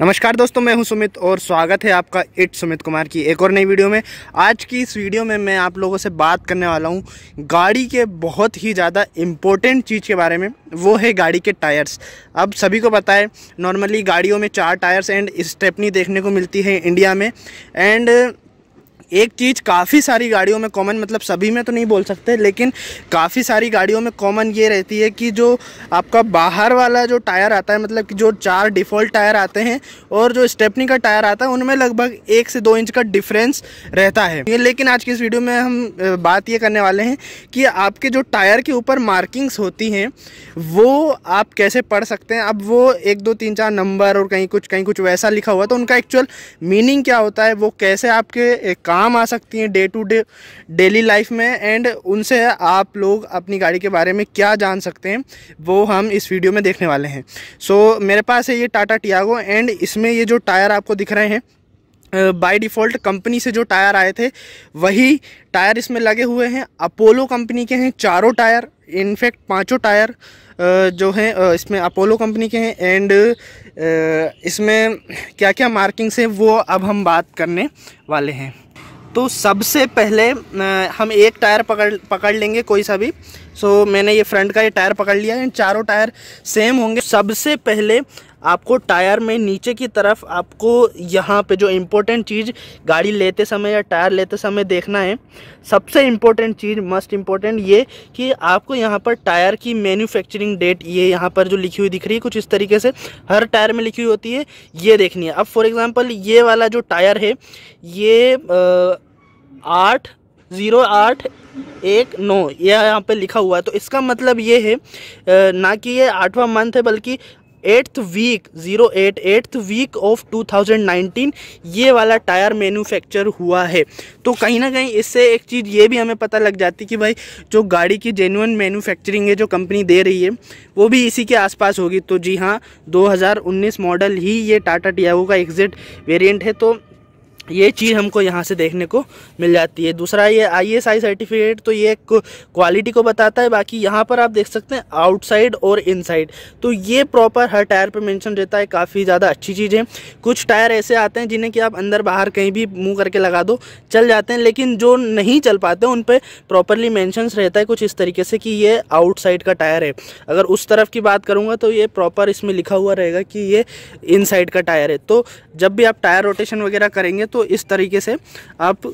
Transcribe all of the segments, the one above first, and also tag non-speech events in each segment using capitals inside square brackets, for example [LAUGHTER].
नमस्कार दोस्तों मैं हूं सुमित और स्वागत है आपका इट सुमित कुमार की एक और नई वीडियो में आज की इस वीडियो में मैं आप लोगों से बात करने वाला हूं गाड़ी के बहुत ही ज़्यादा इम्पोर्टेंट चीज़ के बारे में वो है गाड़ी के टायर्स अब सभी को पता है नॉर्मली गाड़ियों में चार टायर्स एंड स्टेपनी देखने को मिलती है इंडिया में एंड एक चीज़ काफ़ी सारी गाड़ियों में कॉमन मतलब सभी में तो नहीं बोल सकते लेकिन काफ़ी सारी गाड़ियों में कॉमन ये रहती है कि जो आपका बाहर वाला जो टायर आता है मतलब कि जो चार डिफ़ॉल्ट टायर आते हैं और जो स्टेपनी का टायर आता है उनमें लगभग एक से दो इंच का डिफरेंस रहता है लेकिन आज की इस वीडियो में हम बात ये करने वाले हैं कि आपके जो टायर के ऊपर मार्किंग्स होती हैं वो आप कैसे पढ़ सकते हैं अब वो एक दो तीन चार नंबर और कहीं कुछ कहीं कुछ वैसा लिखा हुआ तो उनका एक्चुअल मीनिंग क्या होता है वो कैसे आपके काम काम आ सकती हैं day to day daily life में एंड उनसे आप लोग अपनी गाड़ी के बारे में क्या जान सकते हैं वो हम इस वीडियो में देखने वाले हैं सो so, मेरे पास है ये टाटा टियागो एंड इसमें ये जो टायर आपको दिख रहे हैं बाय डिफ़ॉल्ट कंपनी से जो टायर आए थे वही टायर इसमें लगे हुए हैं अपोलो कंपनी के हैं चारों टायर इनफैक्ट पांचों टायर जो हैं इसमें अपोलो कंपनी के हैं एंड इसमें क्या क्या मार्किंग्स हैं वो अब हम बात करने वाले हैं तो सबसे पहले हम एक टायर पकड़ पकड़ लेंगे कोई सा भी सो so, मैंने ये फ्रंट का ये टायर पकड़ लिया है चारों टायर सेम होंगे सबसे पहले आपको टायर में नीचे की तरफ आपको यहाँ पे जो इम्पोर्टेंट चीज़ गाड़ी लेते समय या टायर लेते समय देखना है सबसे इम्पोर्टेंट चीज़ मस्ट इम्पोर्टेंट ये कि आपको यहाँ पर टायर की मैन्युफैक्चरिंग डेट ये यहाँ पर जो लिखी हुई दिख रही है कुछ इस तरीके से हर टायर में लिखी हुई होती है ये देखनी है अब फॉर एग्ज़ाम्पल ये वाला जो टायर है ये आ, आठ ज़ीरो आठ एक नौ यह यहाँ पे लिखा हुआ है तो इसका मतलब ये है ना कि ये आठवां मंथ है बल्कि eighth week zero eight eighth week of 2019 ये वाला टायर मैन्युफैक्चर हुआ है तो कहीं ना कहीं इससे एक चीज़ ये भी हमें पता लग जाती कि भाई जो गाड़ी की जेनुअन मैन्युफैक्चरिंग है जो कंपनी दे रही है वो भी इसी के आसपास होगी तो जी हाँ 2019 मॉडल ही ये टाटा टियागो का एग्जिट वेरियंट है तो ये चीज़ हमको यहाँ से देखने को मिल जाती है दूसरा ये आई एस आई सर्टिफिकेट तो ये क्वालिटी को बताता है बाकी यहाँ पर आप देख सकते हैं आउटसाइड और इनसाइड तो ये प्रॉपर हर टायर पे मेंशन रहता है काफ़ी ज़्यादा अच्छी चीज़ है कुछ टायर ऐसे आते हैं जिन्हें कि आप अंदर बाहर कहीं भी मुँह करके लगा दो चल जाते हैं लेकिन जो नहीं चल पाते उन पर प्रॉपरली मैंशंस रहता है कुछ इस तरीके से कि ये आउटसाइड का टायर है अगर उस तरफ की बात करूँगा तो ये प्रॉपर इसमें लिखा हुआ रहेगा कि ये इनसाइड का टायर है तो जब भी आप टायर रोटेशन वगैरह करेंगे तो तो इस तरीके से आप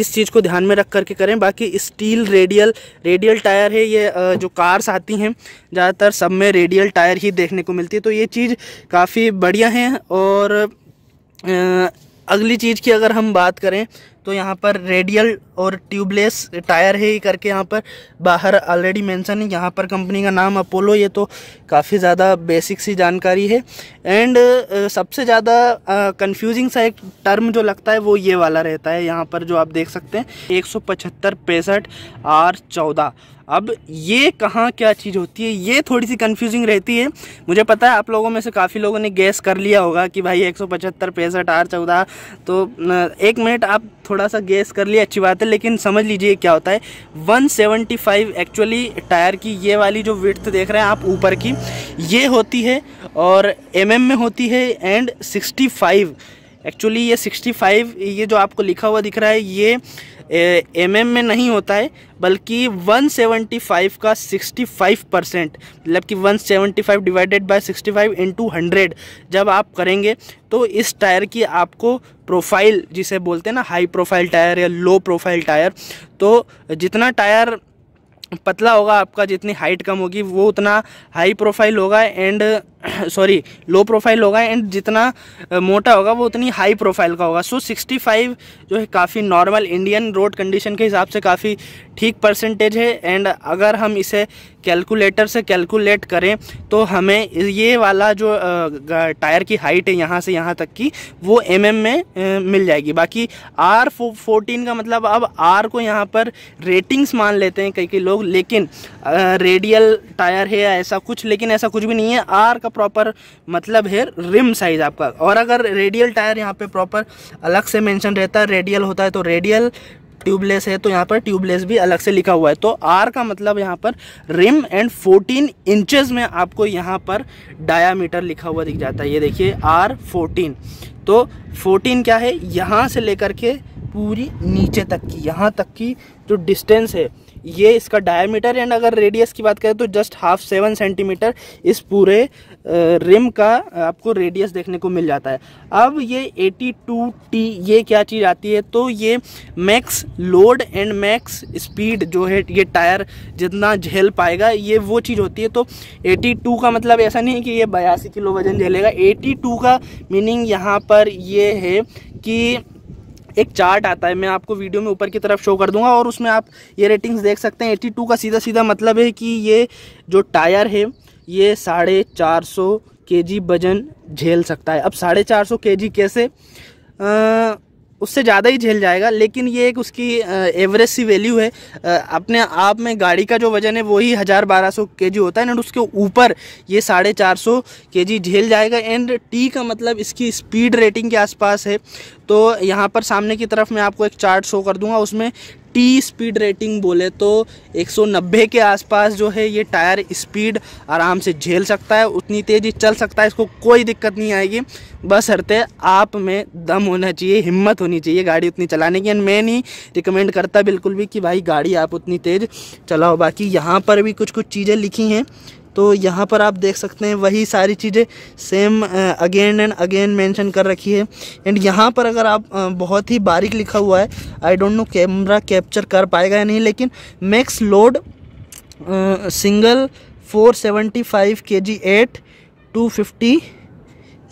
इस चीज़ को ध्यान में रख करके करें बाकी स्टील रेडियल रेडियल टायर है ये जो कार्स आती हैं ज़्यादातर सब में रेडियल टायर ही देखने को मिलती है तो ये चीज़ काफ़ी बढ़िया है और अगली चीज़ की अगर हम बात करें तो यहाँ पर रेडियल और ट्यूबलेस टायर है ही करके यहाँ पर बाहर ऑलरेडी मेंशन है यहाँ पर कंपनी का नाम अपोलो ये तो काफ़ी ज़्यादा बेसिक सी जानकारी है एंड uh, सबसे ज़्यादा कंफ्यूजिंग uh, सा एक टर्म जो लगता है वो ये वाला रहता है यहाँ पर जो आप देख सकते हैं एक सौ पचहत्तर पैंसठ आर चौदह अब ये कहाँ क्या चीज़ होती है ये थोड़ी सी कंफ्यूजिंग रहती है मुझे पता है आप लोगों में से काफ़ी लोगों ने गैस कर लिया होगा कि भाई एक सौ पचहत्तर पैंसठ आर चौदह तो एक मिनट आप थोड़ा सा गैस कर लिए अच्छी बात है लेकिन समझ लीजिए क्या होता है one seventy five actually tyre की ये वाली जो विर्थ देख रहे हैं आप ऊपर की ये होती है और एम एम में होती है एंड 65 एक्चुअली ये 65 ये जो आपको लिखा हुआ दिख रहा है ये एम mm में नहीं होता है बल्कि 175 का 65 परसेंट मतलब कि 175 divided by sixty five into hundred जब आप करेंगे तो इस टायर की आपको प्रोफाइल जिसे बोलते हैं ना हाई प्रोफाइल टायर या लो प्रोफाइल टायर तो जितना टायर पतला होगा आपका जितनी हाइट कम होगी वो उतना हाई प्रोफाइल होगा एंड सॉरी लो प्रोफाइल होगा एंड जितना मोटा होगा वो उतनी हाई प्रोफाइल का होगा सो so, 65 जो है काफ़ी नॉर्मल इंडियन रोड कंडीशन के हिसाब से काफ़ी ठीक परसेंटेज है एंड अगर हम इसे कैलकुलेटर से कैलकुलेट करें तो हमें ये वाला जो टायर की हाइट है यहाँ से यहाँ तक की वो एम mm में मिल जाएगी बाकी आर फोर्टीन का मतलब अब आर को यहाँ पर रेटिंग्स मान लेते हैं कई कई लोग लेकिन रेडियल टायर है ऐसा कुछ लेकिन ऐसा कुछ भी नहीं है आर का प्रॉपर मतलब है रिम साइज आपका और अगर रेडियल टायर यहाँ पे प्रॉपर अलग से मेंशन रहता है रेडियल होता है तो रेडियल ट्यूबलेस है तो यहाँ पर ट्यूबलेस भी अलग से लिखा हुआ है तो आर का मतलब यहाँ पर रिम एंड 14 इंचेस में आपको यहाँ पर डायामीटर लिखा हुआ दिख जाता है ये देखिए आर 14 तो 14 क्या है यहाँ से लेकर के पूरी नीचे तक की यहाँ तक की जो डिस्टेंस है ये इसका डायमीटर एंड अगर रेडियस की बात करें तो जस्ट हाफ सेवन सेंटीमीटर इस पूरे रिम का आपको रेडियस देखने को मिल जाता है अब ये 82T ये क्या चीज़ आती है तो ये max load and max speed जो है ये टायर जितना झेल पाएगा ये वो चीज़ होती है तो 82 का मतलब ऐसा नहीं है कि ये बयासी किलो वजन झेलेगा 82 का मीनिंग यहाँ पर ये है कि एक चार्ट आता है मैं आपको वीडियो में ऊपर की तरफ शो कर दूंगा और उसमें आप ये रेटिंग्स देख सकते हैं एट्टी का सीधा सीधा मतलब है कि ये जो टायर है ये साढ़े चार सौ के जी वजन झेल सकता है अब साढ़े चार सौ के जी कैसे आ, उससे ज़्यादा ही झेल जाएगा लेकिन ये एक उसकी एवरेज सी वैल्यू है आ, अपने आप में गाड़ी का जो वज़न है वही हज़ार बारह सौ के जी होता है एंड उसके ऊपर ये साढ़े चार सौ के जी झेल जाएगा एंड टी का मतलब इसकी स्पीड रेटिंग के आसपास है तो यहाँ पर सामने की तरफ मैं आपको एक चार्ट शो कर दूंगा उसमें टी स्पीड रेटिंग बोले तो 190 के आसपास जो है ये टायर स्पीड आराम से झेल सकता है उतनी तेज़ी चल सकता है इसको कोई दिक्कत नहीं आएगी बस हरते आप में दम होना चाहिए हिम्मत होनी चाहिए गाड़ी उतनी चलाने की एंड मैं नहीं रिकमेंड करता बिल्कुल भी कि भाई गाड़ी आप उतनी तेज़ चलाओ बाकी यहाँ पर भी कुछ कुछ चीज़ें लिखी हैं तो यहाँ पर आप देख सकते हैं वही सारी चीज़ें same again and again mention कर रखी है एंड यहाँ पर अगर आप uh, बहुत ही बारीक लिखा हुआ है I don't know camera capture कर पाएगा या नहीं लेकिन max load single four seventy five K G at two fifty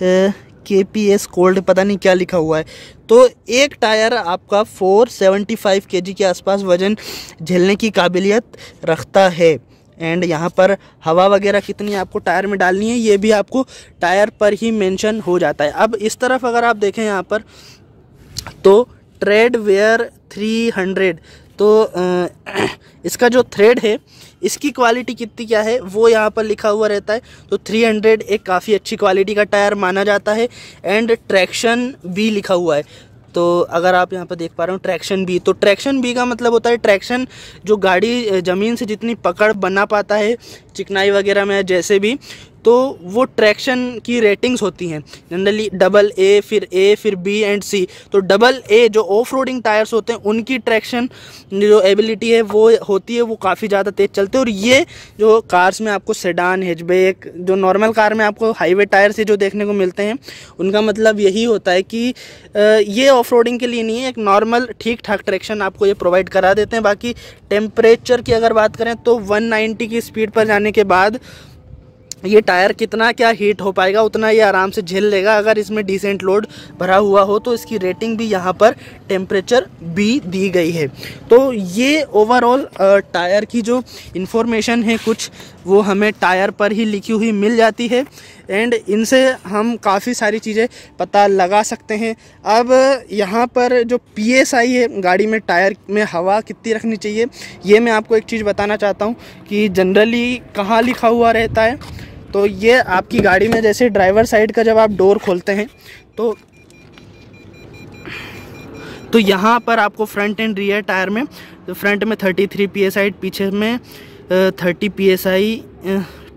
K P S cold पता नहीं क्या लिखा हुआ है तो एक टायर आपका फोर सेवेंटी फाइव के जी के आसपास वज़न झेलने की काबिलियत रखता है एंड यहाँ पर हवा वगैरह कितनी आपको टायर में डालनी है ये भी आपको टायर पर ही मेंशन हो जाता है अब इस तरफ अगर आप देखें यहाँ पर तो ट्रेड वेयर थ्री हंड्रेड तो इसका जो थ्रेड है इसकी क्वालिटी कितनी क्या है वो यहाँ पर लिखा हुआ रहता है तो 300 एक काफ़ी अच्छी क्वालिटी का टायर माना जाता है एंड ट्रैक्शन भी लिखा हुआ है तो अगर आप यहाँ पर देख पा रहे हो ट्रैक्शन बी तो ट्रैक्शन बी का मतलब होता है ट्रैक्शन जो गाड़ी ज़मीन से जितनी पकड़ बना पाता है चिकनाई वगैरह में जैसे भी तो वो ट्रैक्शन की रेटिंग्स होती हैं जनरली डबल ए फिर ए फिर बी एंड सी तो डबल ए जो ऑफ रोडिंग टायर्स होते हैं उनकी ट्रैक्शन जो एबिलिटी है वो होती है वो काफ़ी ज़्यादा तेज़ चलते हैं और ये जो कार्स में आपको सेडान हिजबेक जो नॉर्मल कार में आपको हाईवे टायर से जो देखने को मिलते हैं उनका मतलब यही होता है कि ये ऑफ रोडिंग के लिए नहीं है एक नॉर्मल ठीक ठाक ट्रैक्शन आपको ये प्रोवाइड करा देते हैं बाकी टेम्परेचर की अगर बात करें तो वन की स्पीड पर जाने के बाद ये टायर कितना क्या हीट हो पाएगा उतना ये आराम से झेल लेगा अगर इसमें डिसेंट लोड भरा हुआ हो तो इसकी रेटिंग भी यहाँ पर टेम्परेचर बी दी गई है तो ये ओवरऑल टायर की जो इन्फॉर्मेशन है कुछ वो हमें टायर पर ही लिखी हुई मिल जाती है एंड इनसे हम काफ़ी सारी चीज़ें पता लगा सकते हैं अब यहाँ पर जो पी है गाड़ी में टायर में हवा कितनी रखनी चाहिए ये मैं आपको एक चीज़ बताना चाहता हूँ कि जनरली कहाँ लिखा हुआ रहता है तो ये आपकी गाड़ी में जैसे ड्राइवर साइड का जब आप डोर खोलते हैं तो तो यहाँ पर आपको फ्रंट एंड रियर टायर में फ्रंट में 33 पी पीछे में 30 पी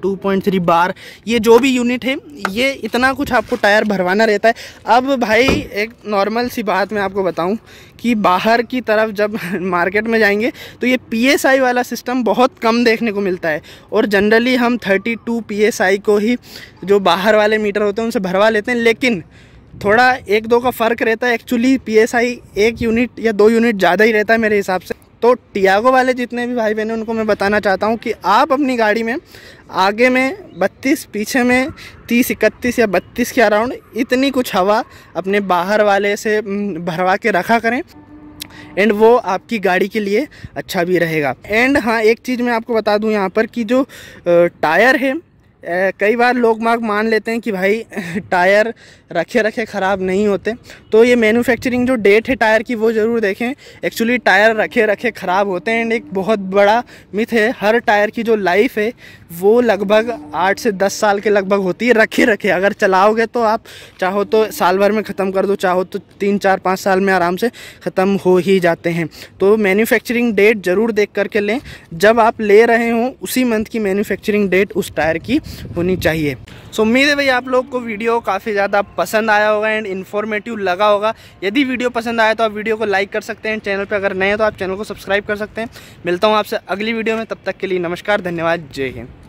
2.3 बार ये जो भी यूनिट है ये इतना कुछ आपको टायर भरवाना रहता है अब भाई एक नॉर्मल सी बात मैं आपको बताऊं कि बाहर की तरफ जब मार्केट [LAUGHS] में जाएंगे तो ये पी वाला सिस्टम बहुत कम देखने को मिलता है और जनरली हम 32 टू को ही जो बाहर वाले मीटर होते हैं उनसे भरवा लेते हैं लेकिन थोड़ा एक दो का फ़र्क रहता है एक्चुअली पी एक यूनिट या दो यूनिट ज़्यादा ही रहता है मेरे हिसाब से तो टियागो वाले जितने भी भाई बहन हैं उनको मैं बताना चाहता हूँ कि आप अपनी गाड़ी में आगे में 32 पीछे में 30 इकतीस या 32 के अराउंड इतनी कुछ हवा अपने बाहर वाले से भरवा के रखा करें एंड वो आपकी गाड़ी के लिए अच्छा भी रहेगा एंड हाँ एक चीज़ मैं आपको बता दूँ यहाँ पर कि जो टायर है कई बार लोग मार्ग मान लेते हैं कि भाई टायर रखे रखे ख़राब नहीं होते तो ये मैन्युफैक्चरिंग जो डेट है टायर की वो ज़रूर देखें एक्चुअली टायर रखे रखे ख़राब होते हैं एंड एक बहुत बड़ा मिथ है हर टायर की जो लाइफ है वो लगभग आठ से दस साल के लगभग होती है रखे रखे अगर चलाओगे तो आप चाहो तो साल भर में ख़त्म कर दो चाहो तो तीन चार पाँच साल में आराम से ख़त्म हो ही जाते हैं तो मैन्युफैक्चरिंग डेट ज़रूर देख करके लें जब आप ले रहे हों उसी मंथ की मैन्युफैक्चरिंग डेट उस टायर की होनी चाहिए सो so, उम्मीद है भाई आप लोग को वीडियो काफ़ी ज़्यादा पसंद आया होगा एंड इन्फॉर्मेटिव लगा होगा यदि वीडियो पसंद आया तो आप वीडियो को लाइक कर सकते हैं चैनल पर अगर नए हैं तो आप चैनल को सब्सक्राइब कर सकते हैं मिलता हूँ आपसे अगली वीडियो में तब तक के लिए नमस्कार धन्यवाद जय हिंद